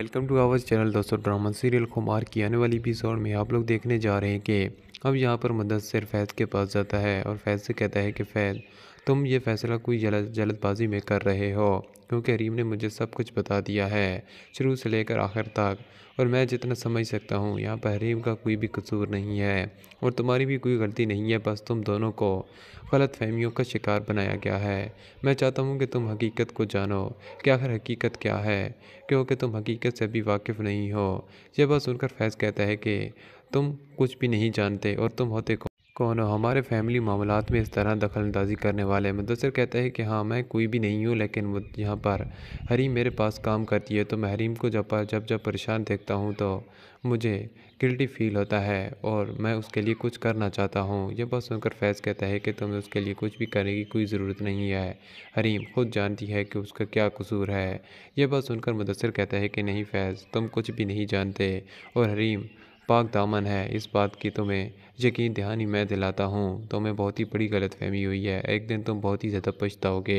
welcome to our channel दोस्तों drama serial Khumar की आने वाली एपिसोड में आप लोग देखने जा रहे हैं कि अब यहाँ पर मदद फैज़ के पास जाता है और फैज़ से कहता है कि फ़ैज़ तुम ये फ़ैसला कोई जल्दबाजी में कर रहे हो क्योंकि हरीम ने मुझे सब कुछ बता दिया है शुरू से लेकर आखिर तक और मैं जितना समझ सकता हूँ यहाँ पर हरीम का कोई भी कसूर नहीं है और तुम्हारी भी कोई गलती नहीं है बस तुम दोनों को गलत फहमियों का शिकार बनाया गया है मैं चाहता हूँ कि तुम हकीकत को जानो कि आखिर हकीकत क्या है क्योंकि तुम हकीकत से भी वाकिफ़ नहीं हो यह बस सुनकर फैज़ कहता है कि तुम कुछ भी नहीं जानते और तुम होते कौन कौन हो हमारे फैमिली मामला में इस तरह दखल अंदाजी करने वाले मुदसर कहता है कि हाँ मैं कोई भी नहीं हूँ लेकिन यहाँ पर हरीम मेरे पास काम करती है तो मैं हरीम को जब जब जब परेशान देखता हूँ तो मुझे गिल्टी फील होता है और मैं उसके लिए कुछ करना चाहता हूँ यह बस सुनकर फैज़ कहता है कि तुम्हें उसके लिए कुछ भी करने की कोई ज़रूरत नहीं है हरीम खुद जानती है कि उसका क्या कसूर है यह बस सुनकर मुदसर कहता है कि नहीं फैज़ तुम कुछ भी नहीं जानते और हरीम पाक दामन है इस बात की तुम्हें तो यकीन दहानी मैं दिलाता हूँ तुम्हें तो बहुत ही बड़ी गलत फहमी हुई है एक दिन तुम बहुत ही ज़्यादा पछताओगे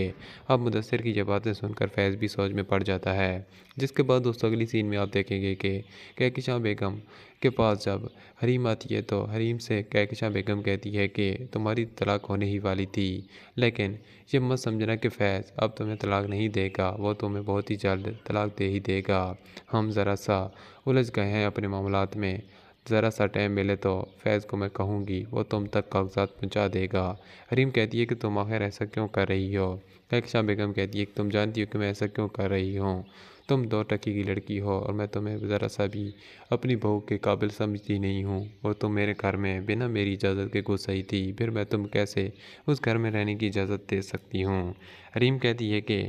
अब मुदसर की जबातें बातें सुनकर फैज़ भी सोच में पड़ जाता है जिसके बाद दोस्तों अगली सीन में आप देखेंगे कि कहकशां बेगम के पास जब हरीम आती है तो हरीम से कहकशां बेगम कहती है कि तुम्हारी तलाक होने ही वाली थी लेकिन ये मत समझना कि फैज़ अब तुम्हें तलाक नहीं देगा वो तुम्हें बहुत ही जल्द तलाक दे ही देगा हम ज़रा सा उलझ गए हैं अपने मामला में ज़रा सा टाइम मिले तो फैज़ को मैं कहूँगी वो तुम तक कागजात पहुँचा देगा हरीम कहती है कि तुम आखिर ऐसा क्यों कर रही हो कक्षा बेगम कहती है कि तुम जानती हो कि मैं ऐसा क्यों कर रही हूँ तुम दो टकी की लड़की हो और मैं तुम्हें ज़रा सा भी अपनी बहू के काबिल समझती नहीं हूँ और तुम मेरे घर में बिना मेरी इजाज़त के घुस आई थी फिर मैं तुम कैसे उस घर में रहने की इजाज़त दे सकती हूँ हरीम कहती है कि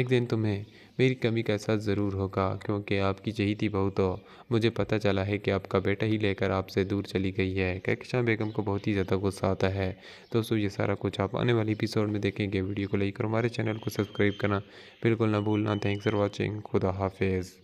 एक दिन तुम्हें मेरी कमी का एहसास ज़रूर होगा क्योंकि आपकी चहीती बहुत हो मुझे पता चला है कि आपका बेटा ही लेकर आपसे दूर चली गई है कैकशा बेगम को बहुत ही ज़्यादा गुस्सा आता है दोस्तों ये सारा कुछ आप आने वाले एपिसोड में देखेंगे वीडियो को लाइक और हमारे चैनल को सब्सक्राइब करना बिल्कुल ना भूलना थैंक्स फॉर वॉचिंग खुदा हाफिज़